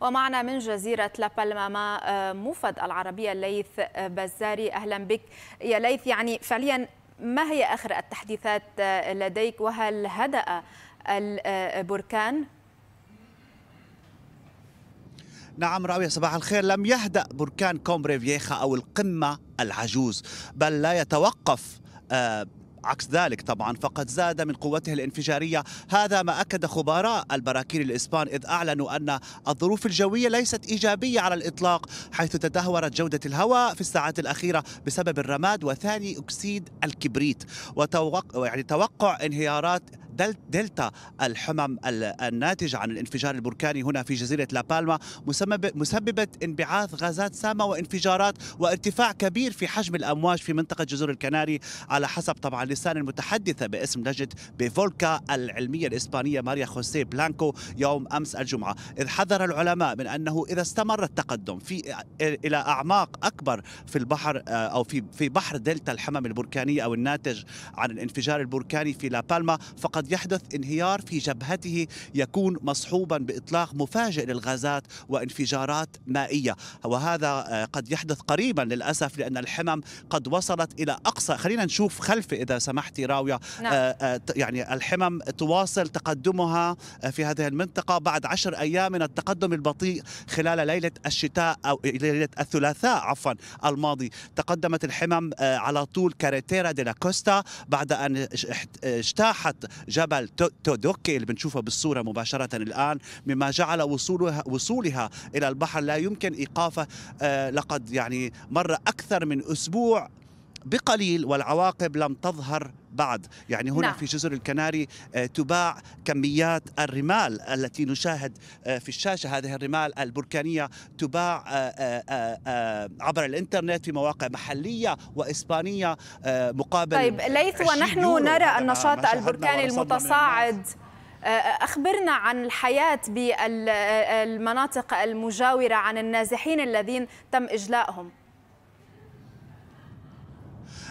ومعنا من جزيرة ما آه، موفد العربية ليث آه، بزاري أهلا بك يا ليث يعني فعليا ما هي آخر التحديثات آه، لديك وهل هدأ البركان؟ نعم راوية صباح الخير لم يهدأ بركان كومبري أو القمة العجوز بل لا يتوقف آه عكس ذلك طبعا فقد زاد من قوته الانفجارية هذا ما أكد خبراء البراكين الإسبان إذ أعلنوا أن الظروف الجوية ليست إيجابية على الإطلاق حيث تدهورت جودة الهواء في الساعات الأخيرة بسبب الرماد وثاني أكسيد الكبريت وتوقع يعني توقع انهيارات دلتا الحمم الناتجة عن الانفجار البركاني هنا في جزيرة لابالما مسببة انبعاث غازات سامة وانفجارات وارتفاع كبير في حجم الأمواج في منطقة جزر الكناري على حسب طبعا لسان المتحدثة باسم لجنة بيفولكا العلمية الإسبانية ماريا خوسيه بلانكو يوم أمس الجمعة إذ حذر العلماء من أنه إذا استمر التقدم في إلى أعماق أكبر في البحر آه، أو في في بحر دلتا الحمم البركانية أو الناتج عن الانفجار البركاني في لابالما فقد قد يحدث انهيار في جبهته يكون مصحوبا باطلاق مفاجئ للغازات وانفجارات مائيه وهذا آه، قد يحدث قريبا للاسف لان الحمم قد وصلت الى اقصى خلينا نشوف خلفي اذا سمحتي راويه نعم. آه، آه، يعني الحمم تواصل تقدمها في هذه المنطقه بعد عشر ايام من التقدم البطيء خلال ليله الشتاء او ليله الثلاثاء عفوا الماضي تقدمت الحمم على طول كاريتيرا دي لا كوستا بعد ان اجتاحت جبل تودوكي اللي بنشوفه بالصورة مباشرة الآن مما جعل وصولها, وصولها إلى البحر لا يمكن إيقافه آه، لقد يعني مر أكثر من أسبوع بقليل والعواقب لم تظهر بعد يعني هنا نعم. في جزر الكناري آه، تباع كميات الرمال التي نشاهد آه، في الشاشة هذه الرمال البركانية تباع آه، عبر الإنترنت في مواقع محلية وإسبانية مقابل طيب ليث ونحن نرى النشاط البركاني المتصاعد أخبرنا عن الحياة بالمناطق المجاورة عن النازحين الذين تم إجلائهم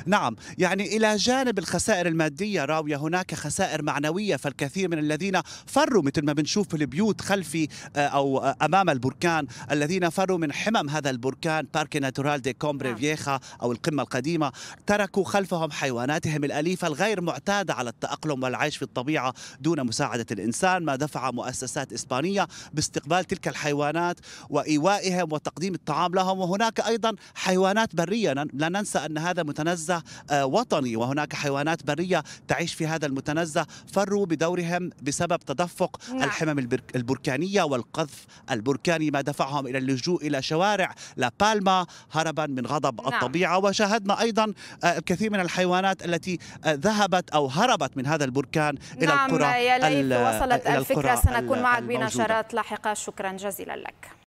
نعم يعني إلى جانب الخسائر المادية راوية هناك خسائر معنوية فالكثير من الذين فروا مثل ما بنشوف في البيوت خلفي آه، أو أمام البركان الذين فروا من حمم هذا البركان بارك ناتورال دي كومبري فييخا أو القمة القديمة تركوا خلفهم حيواناتهم الأليفة الغير معتادة على التأقلم والعيش في الطبيعة دون مساعدة الإنسان ما دفع مؤسسات إسبانية باستقبال تلك الحيوانات وإيوائهم وتقديم الطعام لهم وهناك أيضا حيوانات برية لا ننسى أن هذا متنزه متنزه آه، وطني وهناك حيوانات بريه تعيش في هذا المتنزه فروا بدورهم بسبب تدفق نعم. الحمم البركانيه والقذف البركاني ما دفعهم الى اللجوء الى شوارع لا بالما هربا من غضب نعم. الطبيعه وشاهدنا ايضا آه، الكثير من الحيوانات التي آه، ذهبت او هربت من هذا البركان نعم. الى القرى يا ليث وصلت الفكره سنكون معك بنشرات لاحقه شكرا جزيلا لك